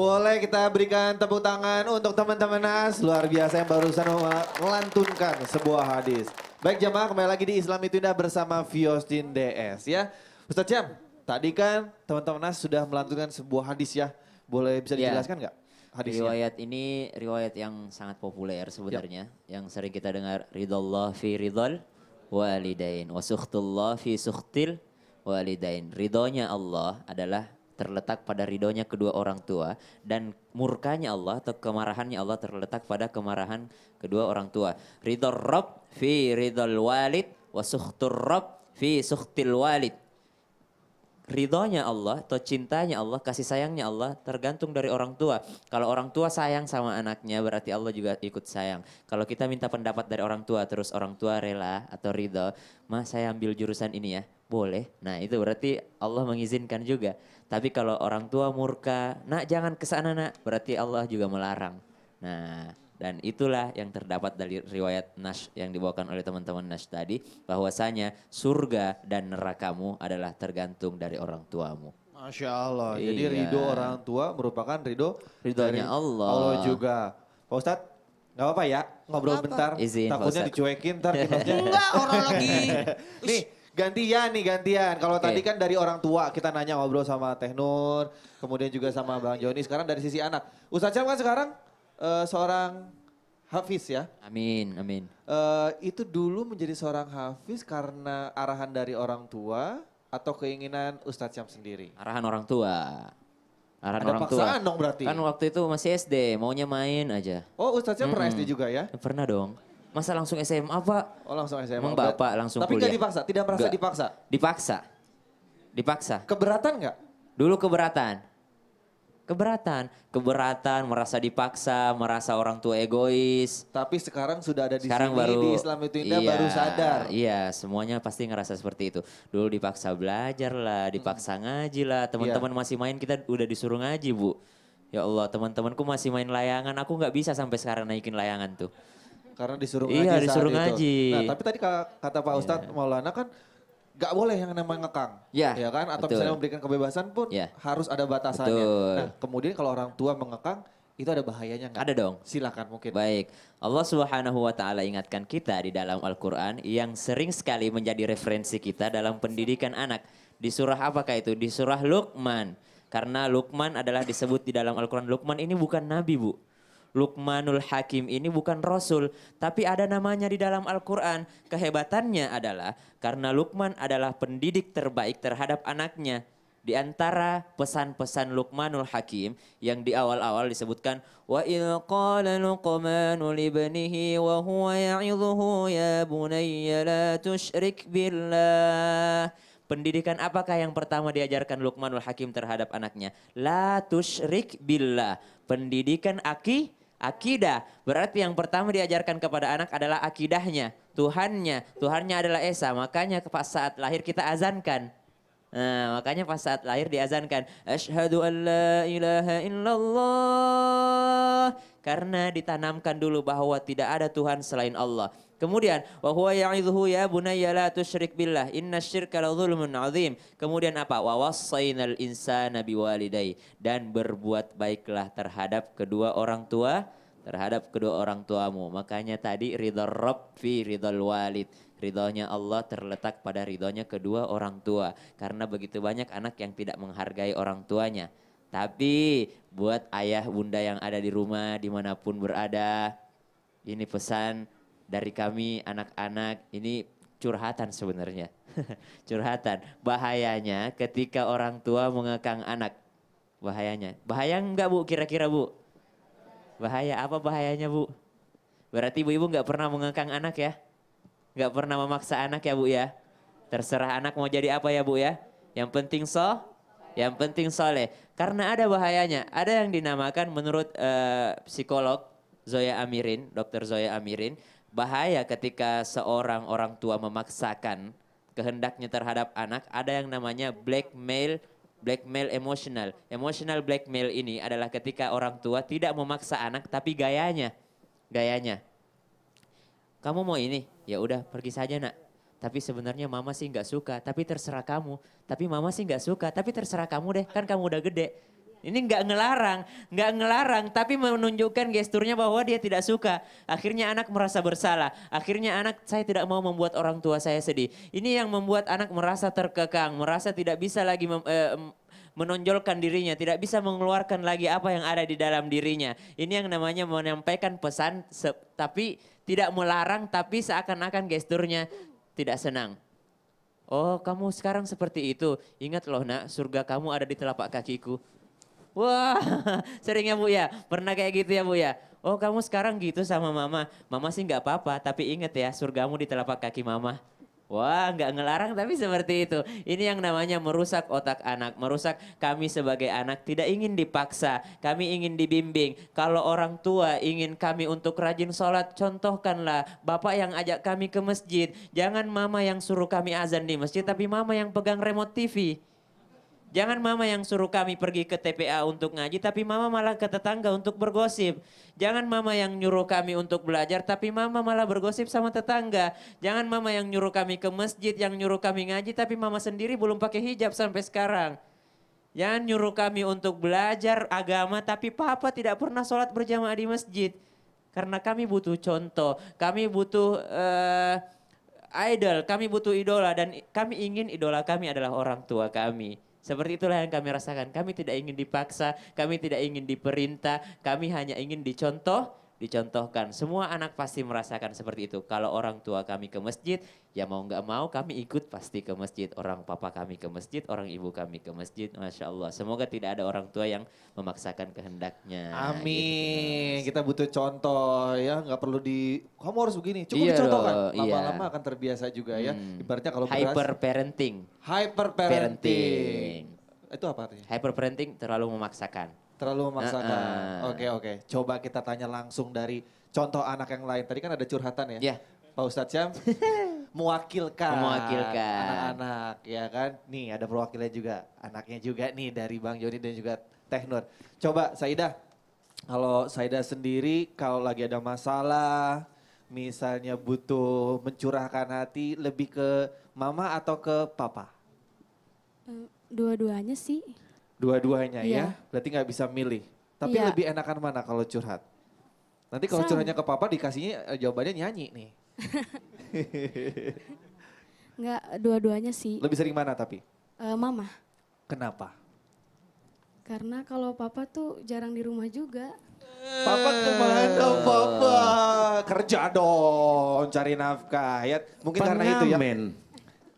Boleh kita berikan tepuk tangan untuk teman-teman Nas. Luar biasa yang barusan melantunkan sebuah hadis. Baik jemaah kembali lagi di Islam itu indah bersama Fiostin DS ya. Ustaz Jam, tadi kan teman-teman Nas sudah melantunkan sebuah hadis ya. Boleh bisa ya. dijelaskan nggak? Ya. Hadisnya. Riwayat ini riwayat yang sangat populer sebenarnya, ya. yang sering kita dengar ridallah fi ridol walidain wa fi suhtil walidain. Ridhonya Allah adalah terletak pada ridhonya kedua orang tua dan murkanya Allah atau kemarahannya Allah terletak pada kemarahan kedua orang tua. Ridho Rob fi ridhol walid wa sukhtur Rob fi sukhtil walid. Ridhonya Allah atau cintanya Allah, kasih sayangnya Allah tergantung dari orang tua. Kalau orang tua sayang sama anaknya berarti Allah juga ikut sayang. Kalau kita minta pendapat dari orang tua terus orang tua rela atau ridho, mah saya ambil jurusan ini ya, boleh. Nah itu berarti Allah mengizinkan juga. Tapi kalau orang tua murka, nak jangan ke sana nak, berarti Allah juga melarang. Nah, dan itulah yang terdapat dari riwayat Nash yang dibawakan oleh teman-teman Nash tadi bahwasanya surga dan nerakamu adalah tergantung dari orang tuamu. Masya Allah. Iya. Jadi ridho orang tua merupakan ridho ridhonya Allah. Allah juga. Pak Ustadz, Gak apa-apa ya, ngobrol apa? bentar. Izin, takutnya dicuekin ntar Enggak, orang lagi. Nih, Gantian nih, gantian. Kalau okay. tadi kan dari orang tua kita nanya ngobrol sama Teh Nur, kemudian juga sama Bang Joni. Sekarang dari sisi anak. Ustaz Cam kan sekarang uh, seorang Hafiz ya? Amin, amin. Uh, itu dulu menjadi seorang Hafiz karena arahan dari orang tua atau keinginan Ustaz Cam sendiri? Arahan orang tua. Arahan Ada orang paksaan tua. dong berarti? Kan waktu itu masih SD, maunya main aja. Oh Ustaz Cam mm -hmm. pernah SD juga ya? Pernah dong. Masa langsung SMA, apa? Oh, langsung SMA. Emang Bapak langsung Tapi kuliah. Tapi dipaksa, tidak merasa Enggak. dipaksa. Dipaksa. Dipaksa. Keberatan nggak? Dulu keberatan. Keberatan, keberatan, merasa dipaksa, merasa orang tua egois. Tapi sekarang sudah ada di sekarang sini baru, di Islam itu indah iya, baru sadar. Iya, semuanya pasti ngerasa seperti itu. Dulu dipaksa belajar lah, dipaksa hmm. ngaji lah. Iya. Teman-teman iya. masih main kita udah disuruh ngaji, Bu. Ya Allah, teman-temanku masih main layangan, aku nggak bisa sampai sekarang naikin layangan tuh. Karena disuruh iya, ngaji Iya disuruh ngaji. Itu. Nah tapi tadi kata Pak iya. Ustadz yeah. Maulana kan gak boleh yang namanya ngekang. Ya, ya kan? Atau betul. misalnya memberikan kebebasan pun yeah. harus ada batasannya. Betul. Nah, kemudian kalau orang tua mengekang itu ada bahayanya nggak? Ada dong. Silakan mungkin. Baik. Allah Subhanahu wa taala ingatkan kita di dalam Al-Qur'an yang sering sekali menjadi referensi kita dalam pendidikan anak. Di surah apakah itu? Di surah Luqman. Karena Luqman adalah disebut di dalam Al-Qur'an Luqman ini bukan nabi, Bu Lukmanul Hakim ini bukan rasul, tapi ada namanya di dalam Al-Qur'an. Kehebatannya adalah karena Lukman adalah pendidik terbaik terhadap anaknya. Di antara pesan-pesan Lukmanul Hakim yang di awal-awal disebutkan wa il qala luqmanu libnihi wa huwa ya'idhuhu ya bunayya la tusyrik billah Pendidikan apakah yang pertama diajarkan Lukmanul Hakim terhadap anaknya? La tusyrik billah. Pendidikan aki Akidah berarti yang pertama diajarkan kepada anak adalah akidahnya, Tuhannya. Tuhannya adalah Esa. Makanya saat lahir kita azankan. Nah, makanya pas saat lahir diazankan asyhadu an la ilaha illallah karena ditanamkan dulu bahwa tidak ada Tuhan selain Allah. Kemudian wa huwa ya'idhuhu ya bunayya la tusyrik billah inna syirka la zulmun azim. Kemudian apa? Wa wassainal insana biwalidayhi dan berbuat baiklah terhadap kedua orang tua terhadap kedua orang tuamu. Makanya tadi ridho rabb fi ridho walid. Ridhonya Allah terletak pada ridhonya kedua orang tua. Karena begitu banyak anak yang tidak menghargai orang tuanya. Tapi buat ayah bunda yang ada di rumah dimanapun berada, ini pesan dari kami anak-anak ini curhatan sebenarnya. curhatan. Bahayanya ketika orang tua mengekang anak. Bahayanya. Bahaya enggak bu kira-kira bu? Bahaya. Apa bahayanya bu? Berarti ibu-ibu enggak pernah mengekang anak ya? Gak pernah memaksa anak ya Bu ya. Terserah anak mau jadi apa ya Bu ya. Yang penting so, yang penting soleh. Karena ada bahayanya. Ada yang dinamakan menurut uh, psikolog Zoya Amirin, dokter Zoya Amirin, bahaya ketika seorang orang tua memaksakan kehendaknya terhadap anak. Ada yang namanya blackmail blackmail emosional. Emotional blackmail ini adalah ketika orang tua tidak memaksa anak tapi gayanya, gayanya. Kamu mau ini, ya udah pergi saja nak. Tapi sebenarnya mama sih nggak suka, tapi terserah kamu. Tapi mama sih nggak suka, tapi terserah kamu deh, kan kamu udah gede. Ini nggak ngelarang, nggak ngelarang, tapi menunjukkan gesturnya bahwa dia tidak suka. Akhirnya anak merasa bersalah. Akhirnya anak saya tidak mau membuat orang tua saya sedih. Ini yang membuat anak merasa terkekang, merasa tidak bisa lagi mem, eh, menonjolkan dirinya, tidak bisa mengeluarkan lagi apa yang ada di dalam dirinya. Ini yang namanya menyampaikan pesan, tapi tidak melarang tapi seakan-akan gesturnya tidak senang. Oh kamu sekarang seperti itu, ingat loh nak surga kamu ada di telapak kakiku. Wah, sering ya Bu ya? Pernah kayak gitu ya Bu ya? Oh kamu sekarang gitu sama mama. Mama sih nggak apa-apa, tapi ingat ya surgamu di telapak kaki mama. Wah, nggak ngelarang tapi seperti itu. Ini yang namanya merusak otak anak, merusak kami sebagai anak. Tidak ingin dipaksa, kami ingin dibimbing. Kalau orang tua ingin kami untuk rajin sholat, contohkanlah bapak yang ajak kami ke masjid. Jangan mama yang suruh kami azan di masjid, tapi mama yang pegang remote TV. Jangan mama yang suruh kami pergi ke TPA untuk ngaji, tapi mama malah ke tetangga untuk bergosip. Jangan mama yang nyuruh kami untuk belajar, tapi mama malah bergosip sama tetangga. Jangan mama yang nyuruh kami ke masjid, yang nyuruh kami ngaji, tapi mama sendiri belum pakai hijab sampai sekarang. Jangan nyuruh kami untuk belajar agama, tapi papa tidak pernah sholat berjamaah di masjid. Karena kami butuh contoh, kami butuh... Uh, idol, kami butuh idola dan kami ingin idola kami adalah orang tua kami. Seperti itulah yang kami rasakan. Kami tidak ingin dipaksa, kami tidak ingin diperintah, kami hanya ingin dicontoh dicontohkan. Semua anak pasti merasakan seperti itu. Kalau orang tua kami ke masjid, ya mau nggak mau kami ikut pasti ke masjid. Orang papa kami ke masjid, orang ibu kami ke masjid. Masya Allah. Semoga tidak ada orang tua yang memaksakan kehendaknya. Amin. Gitu. gitu, gitu Kita butuh contoh ya, nggak perlu di. Kamu harus begini. Cukup iya dicontohkan. Iya. Lama-lama iya. akan terbiasa juga ya. Hmm. Ibaratnya kalau beras, hyper parenting. Hyper parenting. parenting. Itu apa artinya? Hyper parenting terlalu memaksakan Terlalu memaksakan. Oke uh -uh. oke. Okay, okay. Coba kita tanya langsung dari contoh anak yang lain. Tadi kan ada curhatan ya. Yeah. Pak Ustadz Syam mewakilkan anak-anak ya kan. Nih ada perwakilan juga anaknya juga nih dari Bang Joni dan juga Teh Nur. Coba Saida. Kalau Saida sendiri kalau lagi ada masalah misalnya butuh mencurahkan hati lebih ke mama atau ke papa? Eh, dua-duanya sih. Dua-duanya yeah. ya, iya. berarti nggak bisa milih. Tapi yeah. lebih enakan mana kalau curhat? Nanti kalau curhatnya ke papa dikasihnya eh, jawabannya nyanyi nih. Enggak, dua-duanya sih. Lebih sering mana tapi? Uh, mama. Kenapa? Karena kalau papa tuh jarang di rumah juga. Papa kemana papa? Kerja dong, cari nafkah ya. Mungkin Pengamen. karena itu ya.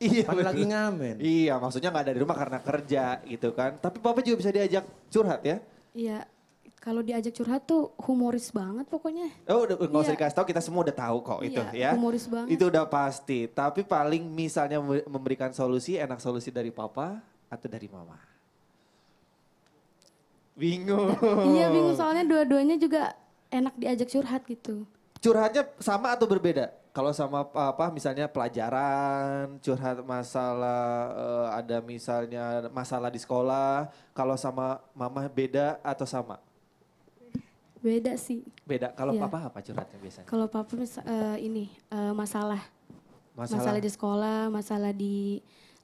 Iya, lagi ngamen. Iya, maksudnya nggak ada di rumah karena kerja gitu kan. Tapi Papa juga bisa diajak curhat ya? Iya. Kalau diajak curhat tuh humoris banget pokoknya. Oh, udah nggak iya. usah dikasih tahu, kita semua udah tahu kok iya, itu ya. Humoris banget. Itu udah pasti. Tapi paling misalnya memberikan solusi, enak solusi dari papa atau dari mama? Bingung. iya, bingung soalnya dua-duanya juga enak diajak curhat gitu. Curhatnya sama atau berbeda? kalau sama apa misalnya pelajaran curhat masalah uh, ada misalnya masalah di sekolah kalau sama mama beda atau sama beda sih beda kalau ya. papa apa curhatnya biasanya kalau papa misa, uh, eh, ini uh, masalah. masalah masalah di sekolah masalah di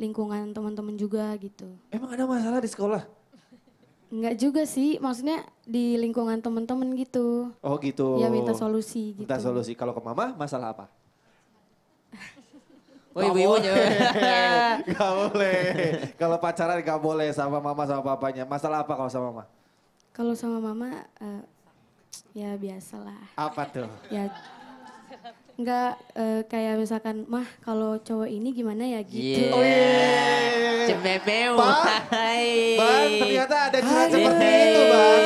lingkungan teman-teman juga gitu emang ada masalah di sekolah Enggak juga sih, maksudnya di lingkungan temen-temen gitu. Oh gitu. Ya minta solusi gitu. Minta solusi. Kalau ke mama masalah apa? Oh ibu ibunya. Gak boleh. Kalau pacaran gak boleh sama mama sama papanya. Masalah apa kalau sama mama? Kalau sama mama uh, ya biasalah. Apa tuh? Ya Enggak uh, eh, kayak misalkan mah kalau cowok ini gimana ya gitu. Yeah. Oh iya. iya, iya, iya Cembebeu. Bang, bang ternyata ada curhat seperti itu, Bang.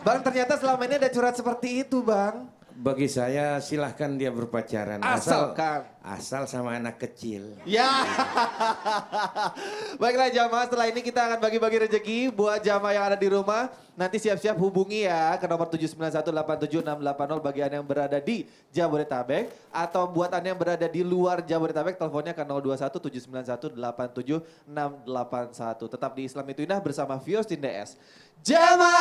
Bang ternyata selama ini ada curhat seperti itu, Bang bagi saya silahkan dia berpacaran asalkan asal, asal sama anak kecil. Ya. Baiklah jamaah setelah ini kita akan bagi-bagi rezeki buat jamaah yang ada di rumah. Nanti siap-siap hubungi ya ke nomor 79187680 bagi Anda yang berada di Jabodetabek atau buat Anda yang berada di luar Jabodetabek teleponnya ke satu Tetap di Islam itu indah bersama Vios Tindes. Jamaah